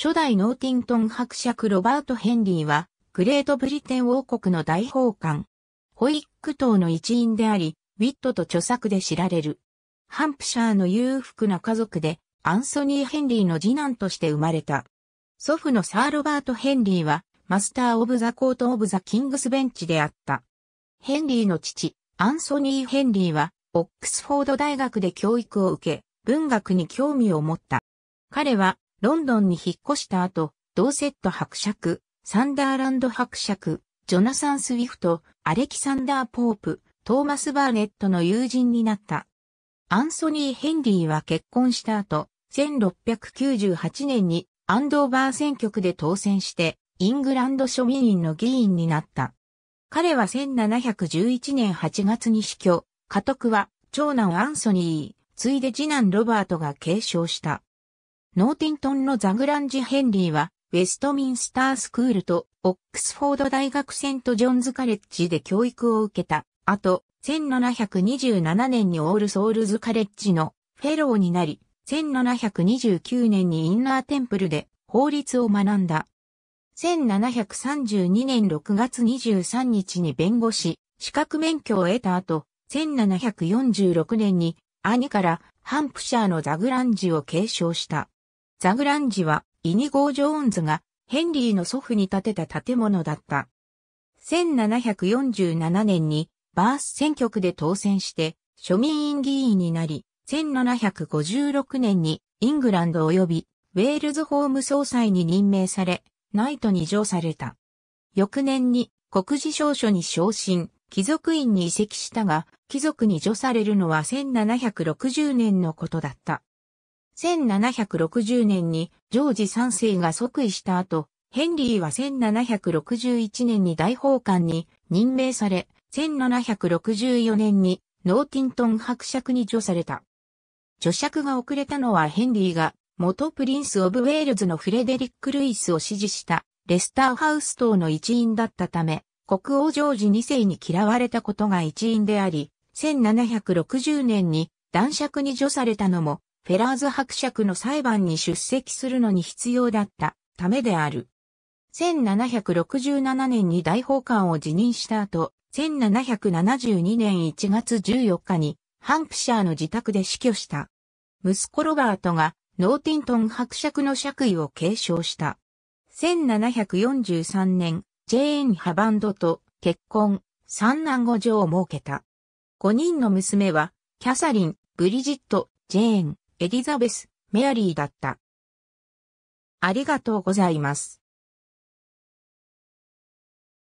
初代ノーティントン伯爵ロバート・ヘンリーは、グレートブリテン王国の大法官。ホイック島の一員であり、ウィットと著作で知られる。ハンプシャーの裕福な家族で、アンソニー・ヘンリーの次男として生まれた。祖父のサー・ロバート・ヘンリーは、マスター・オブ・ザ・コート・オブ・ザ・キングス・ベンチであった。ヘンリーの父、アンソニー・ヘンリーは、オックスフォード大学で教育を受け、文学に興味を持った。彼は、ロンドンに引っ越した後、ドーセット伯爵、サンダーランド伯爵、ジョナサン・スウィフト、アレキサンダー・ポープ、トーマス・バーネットの友人になった。アンソニー・ヘンリーは結婚した後、1698年にアンドーバー選挙区で当選して、イングランド庶民院の議員になった。彼は1711年8月に死去、家督は長男アンソニー、ついで次男ロバートが継承した。ノーティントンのザグランジ・ヘンリーは、ウェストミンスタースクールとオックスフォード大学セントジョンズカレッジで教育を受けたあと、1727年にオールソールズカレッジのフェローになり、1729年にインナーテンプルで法律を学んだ。1732年6月23日に弁護士、資格免許を得た後、1746年に兄からハンプシャーのザグランジを継承した。ザグランジは、イニゴー・ジョーンズが、ヘンリーの祖父に建てた建物だった。1747年に、バース選挙区で当選して、庶民院議員になり、1756年に、イングランド及び、ウェールズ法務総裁に任命され、ナイトに上された。翌年に、国事証書に昇進、貴族院に移籍したが、貴族に除されるのは1760年のことだった。1760年にジョージ3世が即位した後、ヘンリーは1761年に大法官に任命され、1764年にノーティントン伯爵に除された。除爵が遅れたのはヘンリーが元プリンス・オブ・ウェールズのフレデリック・ルイスを支持したレスターハウス等の一員だったため、国王ジョージ2世に嫌われたことが一因であり、1760年に男爵に除されたのもフェラーズ伯爵の裁判に出席するのに必要だったためである。1767年に大法官を辞任した後、1772年1月14日にハンプシャーの自宅で死去した。息子ロバートがノーティントン伯爵の爵位を継承した。1743年、ジェーン・ハバンドと結婚、三男五女を設けた。五人の娘は、キャサリン、ブリジット、ジェーン、エリザベス・メアリーだった。ありがとうございます。